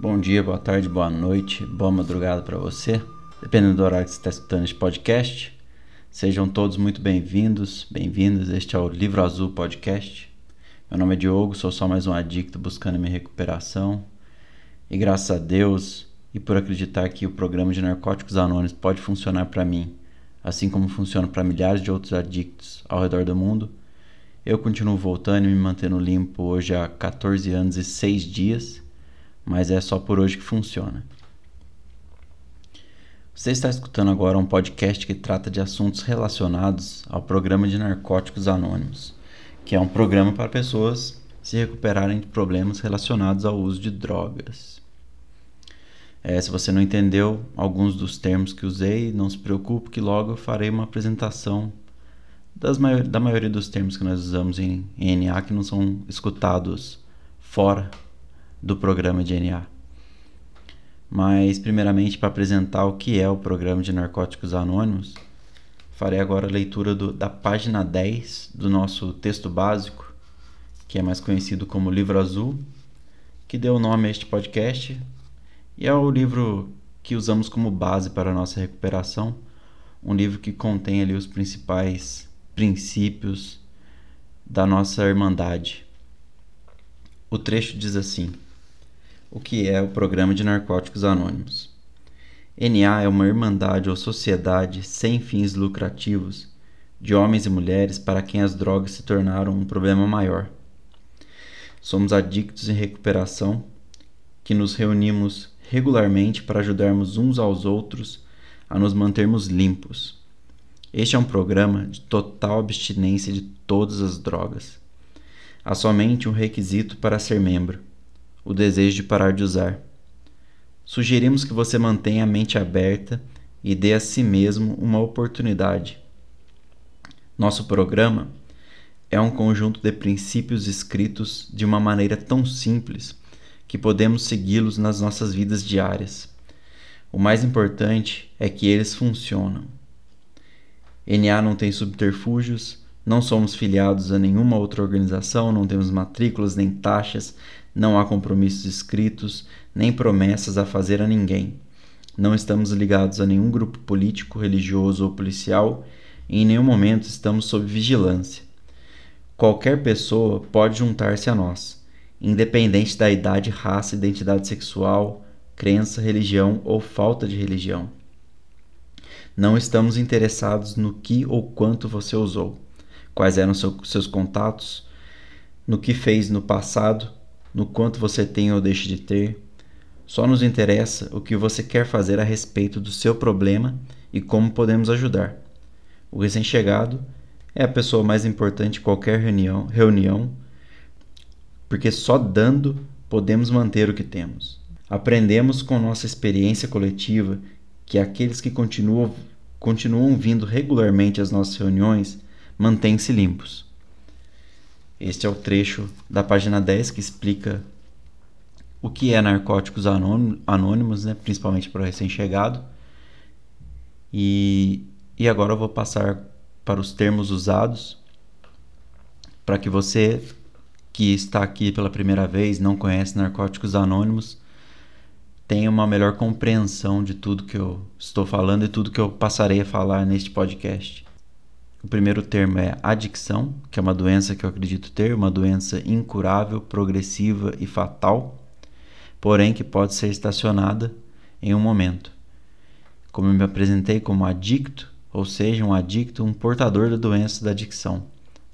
Bom dia, boa tarde, boa noite, boa madrugada para você, dependendo do horário que você está escutando este podcast. Sejam todos muito bem-vindos, bem-vindas. Este é o Livro Azul Podcast. Meu nome é Diogo, sou só mais um adicto buscando minha recuperação. E graças a Deus e por acreditar que o programa de narcóticos anônimos pode funcionar para mim, assim como funciona para milhares de outros adictos ao redor do mundo, eu continuo voltando e me mantendo limpo hoje há 14 anos e 6 dias, mas é só por hoje que funciona. Você está escutando agora um podcast que trata de assuntos relacionados ao programa de narcóticos anônimos, que é um programa para pessoas se recuperarem de problemas relacionados ao uso de drogas. É, se você não entendeu alguns dos termos que usei, não se preocupe que logo eu farei uma apresentação das da maioria dos termos que nós usamos em, em NA que não são escutados fora do programa de NA. Mas, primeiramente, para apresentar o que é o programa de narcóticos anônimos, farei agora a leitura do, da página 10 do nosso texto básico, que é mais conhecido como Livro Azul, que deu nome a este podcast e é o livro que usamos como base para a nossa recuperação, um livro que contém ali os principais princípios da nossa Irmandade. O trecho diz assim: O que é o Programa de Narcóticos Anônimos? NA é uma irmandade ou sociedade sem fins lucrativos de homens e mulheres para quem as drogas se tornaram um problema maior. Somos adictos em recuperação que nos reunimos regularmente para ajudarmos uns aos outros a nos mantermos limpos este é um programa de total abstinência de todas as drogas. Há somente um requisito para ser membro: o desejo de parar de usar. Sugerimos que você mantenha a mente aberta e dê a si mesmo uma oportunidade. Nosso programa é um conjunto de princípios escritos de uma maneira tão simples que podemos segui-los nas nossas vidas diárias. O mais importante é que eles funcionam. NA não tem subterfúgios, não somos filiados a nenhuma outra organização, não temos matrículas nem taxas, não há compromissos escritos, nem promessas a fazer a ninguém. Não estamos ligados a nenhum grupo político, religioso ou policial e em nenhum momento estamos sob vigilância. Qualquer pessoa pode juntar-se a nós, independente da idade, raça, identidade sexual, crença, religião ou falta de religião. Não estamos interessados no que ou quanto você usou, quais eram seu, seus contatos, no que fez no passado, no quanto você tem ou deixa de ter. Só nos interessa o que você quer fazer a respeito do seu problema e como podemos ajudar. O recém-chegado é a pessoa mais importante em qualquer reunião, reunião, porque só dando podemos manter o que temos. Aprendemos com nossa experiência coletiva que é aqueles que continuam continuam vindo regularmente às nossas reuniões, mantêm-se limpos. Este é o trecho da página 10 que explica o que é narcóticos anônimos, né? principalmente para o recém-chegado. E, e agora eu vou passar para os termos usados para que você que está aqui pela primeira vez, não conhece Narcóticos Anônimos, tenha uma melhor compreensão de tudo que eu estou falando e tudo que eu passarei a falar neste podcast. O primeiro termo é adicção, que é uma doença que eu acredito ter, uma doença incurável, progressiva e fatal, porém que pode ser estacionada em um momento. Como eu me apresentei como adicto, ou seja, um adicto, um portador da doença da adicção.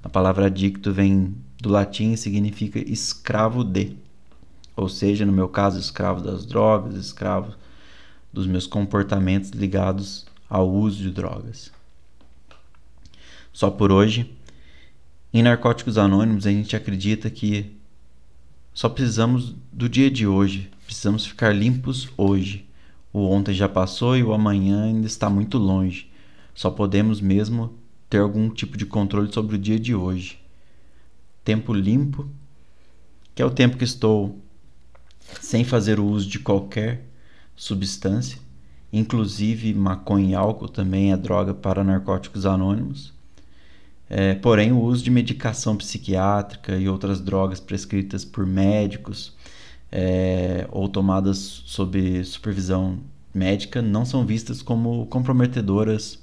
A palavra adicto vem do latim e significa escravo de ou seja, no meu caso, escravo das drogas, escravo dos meus comportamentos ligados ao uso de drogas. Só por hoje. Em Narcóticos Anônimos, a gente acredita que só precisamos do dia de hoje, precisamos ficar limpos hoje. O ontem já passou e o amanhã ainda está muito longe. Só podemos mesmo ter algum tipo de controle sobre o dia de hoje. Tempo limpo, que é o tempo que estou sem fazer o uso de qualquer substância, inclusive maconha e álcool também é droga para narcóticos anônimos. É, porém, o uso de medicação psiquiátrica e outras drogas prescritas por médicos é, ou tomadas sob supervisão médica não são vistas como comprometedoras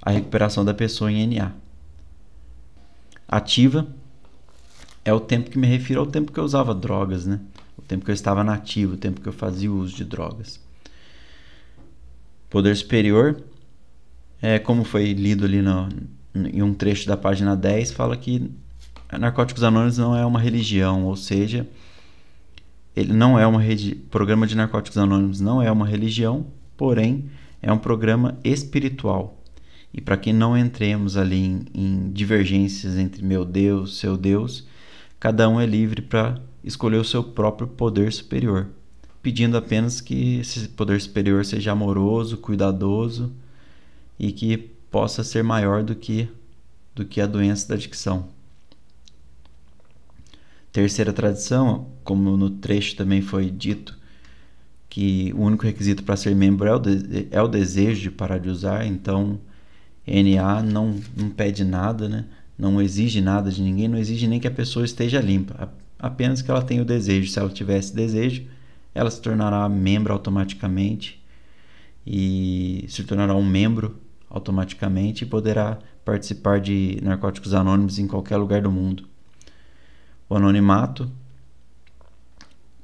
à recuperação da pessoa em NA. Ativa é o tempo que me refiro ao tempo que eu usava drogas, né? o tempo que eu estava nativo, o tempo que eu fazia uso de drogas. Poder superior, é, como foi lido ali no, em um trecho da página 10, fala que Narcóticos Anônimos não é uma religião, ou seja, ele não é uma programa de Narcóticos Anônimos não é uma religião, porém é um programa espiritual. E para que não entremos ali em, em divergências entre meu Deus, seu Deus, cada um é livre para escolheu seu próprio poder superior, pedindo apenas que esse poder superior seja amoroso, cuidadoso e que possa ser maior do que do que a doença da adicção. Terceira tradição, como no trecho também foi dito, que o único requisito para ser membro é o, de, é o desejo de parar de usar, então NA não, não pede nada, né? não exige nada de ninguém, não exige nem que a pessoa esteja limpa apenas que ela tenha o desejo. Se ela tivesse desejo, ela se tornará membro automaticamente e se tornará um membro automaticamente e poderá participar de narcóticos anônimos em qualquer lugar do mundo. O anonimato,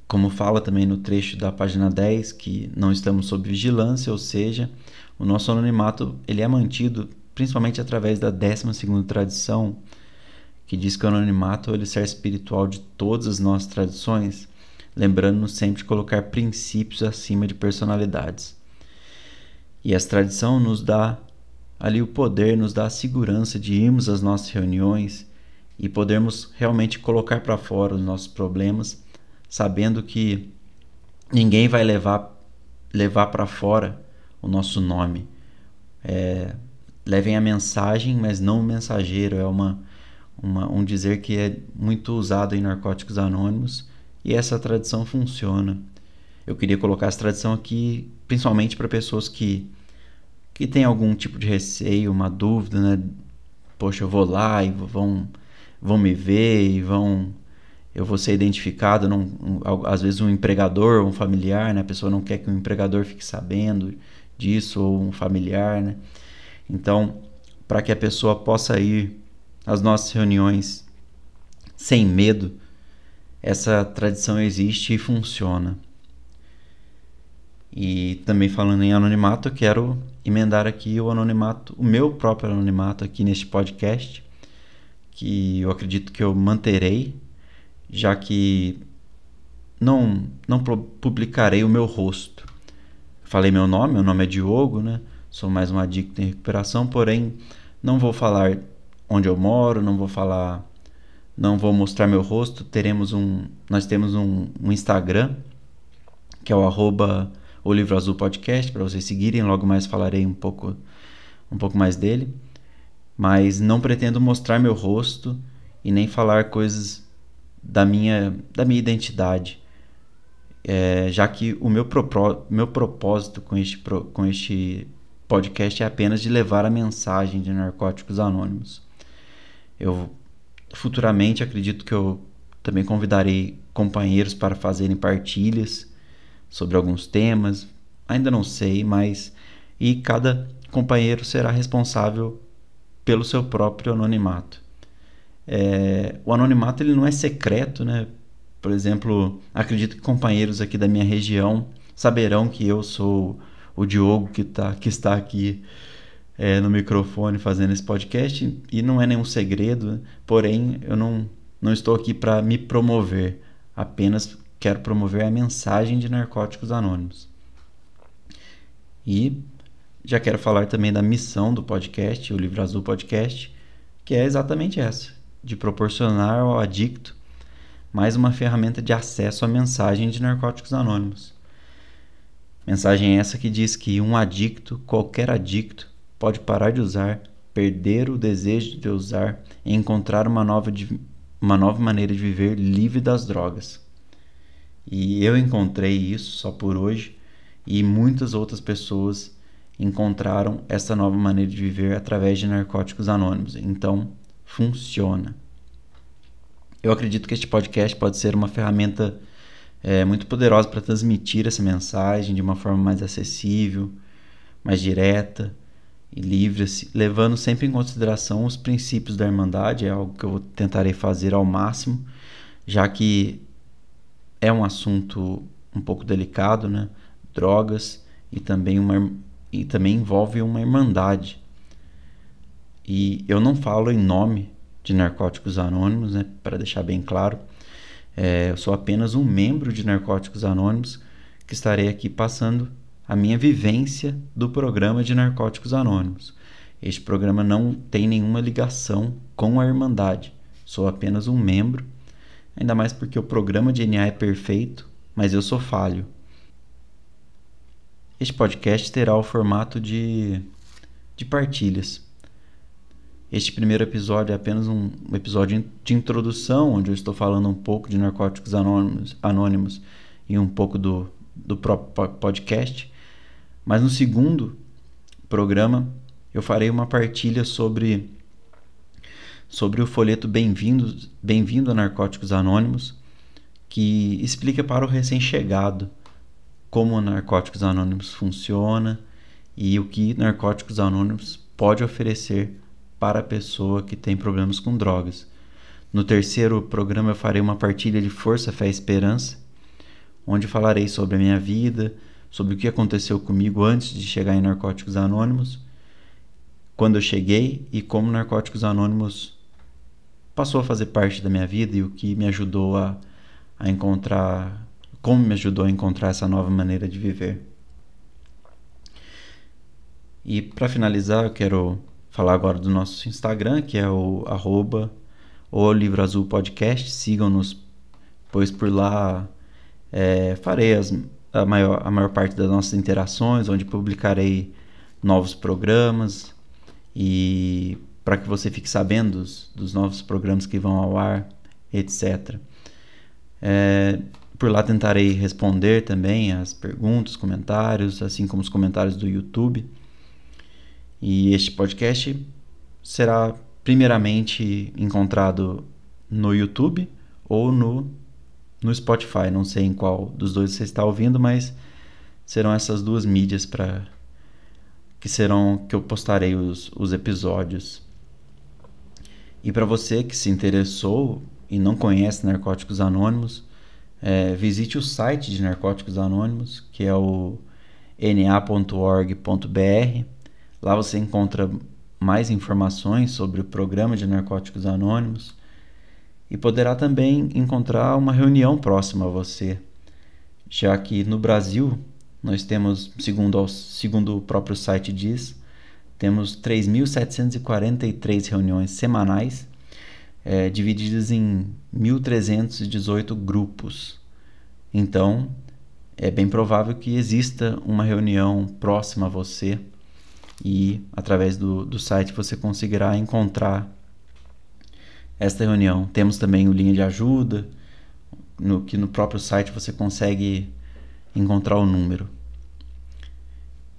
como fala também no trecho da página 10, que não estamos sob vigilância, ou seja, o nosso anonimato ele é mantido principalmente através da 12 segunda tradição, que diz que o anonimato é o alicerce espiritual de todas as nossas tradições, lembrando-nos sempre de colocar princípios acima de personalidades. E essa tradição nos dá ali o poder, nos dá a segurança de irmos às nossas reuniões e podermos realmente colocar para fora os nossos problemas, sabendo que ninguém vai levar levar para fora o nosso nome. É, levem a mensagem, mas não o mensageiro. É uma uma, um dizer que é muito usado em narcóticos anônimos e essa tradição funciona. Eu queria colocar essa tradição aqui principalmente para pessoas que que têm algum tipo de receio, uma dúvida, né? Poxa, eu vou lá e vão vão me ver e vão eu vou ser identificado, não, um, às vezes um empregador, um familiar, né? A pessoa não quer que o um empregador fique sabendo disso ou um familiar, né? Então, para que a pessoa possa ir as nossas reuniões sem medo. Essa tradição existe e funciona. E também falando em anonimato, eu quero emendar aqui o anonimato, o meu próprio anonimato aqui neste podcast, que eu acredito que eu manterei, já que não não publicarei o meu rosto. Falei meu nome, meu nome é Diogo, né? Sou mais um adicto em recuperação, porém não vou falar onde eu moro, não vou falar, não vou mostrar meu rosto. Teremos um, nós temos um, um Instagram que é o @olivroazulpodcast azul podcast para vocês seguirem. Logo mais falarei um pouco, um pouco mais dele, mas não pretendo mostrar meu rosto e nem falar coisas da minha, da minha identidade. É, já que o meu, propro, meu propósito com este, com este podcast é apenas de levar a mensagem de Narcóticos Anônimos. Eu futuramente acredito que eu também convidarei companheiros para fazerem partilhas sobre alguns temas. Ainda não sei, mas e cada companheiro será responsável pelo seu próprio anonimato. É, o anonimato ele não é secreto, né? Por exemplo, acredito que companheiros aqui da minha região saberão que eu sou o Diogo que, tá, que está aqui é, no microfone fazendo esse podcast e não é nenhum segredo, porém eu não, não estou aqui para me promover, apenas quero promover a mensagem de Narcóticos Anônimos. E já quero falar também da missão do podcast, o Livro Azul Podcast, que é exatamente essa, de proporcionar ao adicto mais uma ferramenta de acesso à mensagem de Narcóticos Anônimos. Mensagem essa que diz que um adicto, qualquer adicto, pode parar de usar, perder o desejo de usar e encontrar uma nova, uma nova maneira de viver livre das drogas. E eu encontrei isso só por hoje e muitas outras pessoas encontraram essa nova maneira de viver através de narcóticos anônimos. Então, funciona. Eu acredito que este podcast pode ser uma ferramenta é, muito poderosa para transmitir essa mensagem de uma forma mais acessível, mais direta e livra-se, levando sempre em consideração os princípios da Irmandade, é algo que eu tentarei fazer ao máximo, já que é um assunto um pouco delicado, né? Drogas e também, uma, e também envolve uma Irmandade. E eu não falo em nome de Narcóticos Anônimos, né? Para deixar bem claro, é, eu sou apenas um membro de Narcóticos Anônimos que estarei aqui passando a minha vivência do programa de Narcóticos Anônimos. Este programa não tem nenhuma ligação com a Irmandade, sou apenas um membro, ainda mais porque o programa de NA é perfeito, mas eu sou falho. Este podcast terá o formato de, de partilhas. Este primeiro episódio é apenas um episódio de introdução, onde eu estou falando um pouco de Narcóticos Anônimos, anônimos e um pouco do, do próprio podcast. Mas no segundo programa eu farei uma partilha sobre sobre o folheto Bem-vindo bem, -vindo, bem -vindo a Narcóticos Anônimos, que explica para o recém-chegado como Narcóticos Anônimos funciona e o que Narcóticos Anônimos pode oferecer para a pessoa que tem problemas com drogas. No terceiro programa eu farei uma partilha de Força, Fé e Esperança, onde falarei sobre a minha vida, sobre o que aconteceu comigo antes de chegar em Narcóticos Anônimos, quando eu cheguei e como Narcóticos Anônimos passou a fazer parte da minha vida e o que me ajudou a, a encontrar, como me ajudou a encontrar essa nova maneira de viver. E para finalizar, eu quero falar agora do nosso Instagram, que é o arroba o Livro Azul Podcast. Sigam-nos, pois por lá é, farei as a maior, a maior parte das nossas interações, onde publicarei novos programas e para que você fique sabendo dos, dos, novos programas que vão ao ar, etc. É, por lá tentarei responder também as perguntas, comentários, assim como os comentários do YouTube. E este podcast será primeiramente encontrado no YouTube ou no no Spotify. Não sei em qual dos dois você está ouvindo, mas serão essas duas mídias para que serão que eu postarei os, os episódios. E para você que se interessou e não conhece Narcóticos Anônimos, é, visite o site de Narcóticos Anônimos, que é o na.org.br. Lá você encontra mais informações sobre o programa de Narcóticos Anônimos, e poderá também encontrar uma reunião próxima a você, já que no Brasil nós temos, segundo, segundo o próprio site diz, temos 3.743 reuniões semanais, é, divididas em 1.318 grupos. Então, é bem provável que exista uma reunião próxima a você e através do, do site você conseguirá encontrar esta reunião. Temos também o linha de ajuda, no, que no próprio site você consegue encontrar o número.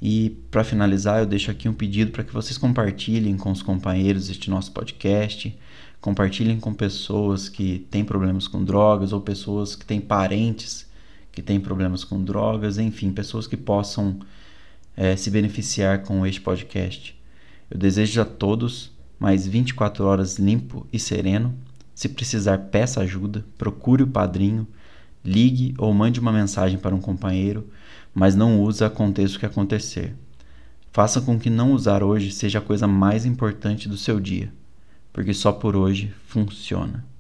E para finalizar, eu deixo aqui um pedido para que vocês compartilhem com os companheiros este nosso podcast, compartilhem com pessoas que têm problemas com drogas ou pessoas que têm parentes que têm problemas com drogas, enfim, pessoas que possam é, se beneficiar com este podcast. Eu desejo a todos mas 24 horas limpo e sereno. Se precisar, peça ajuda, procure o padrinho, ligue ou mande uma mensagem para um companheiro, mas não use aconteça o que acontecer. Faça com que não usar hoje seja a coisa mais importante do seu dia, porque só por hoje funciona.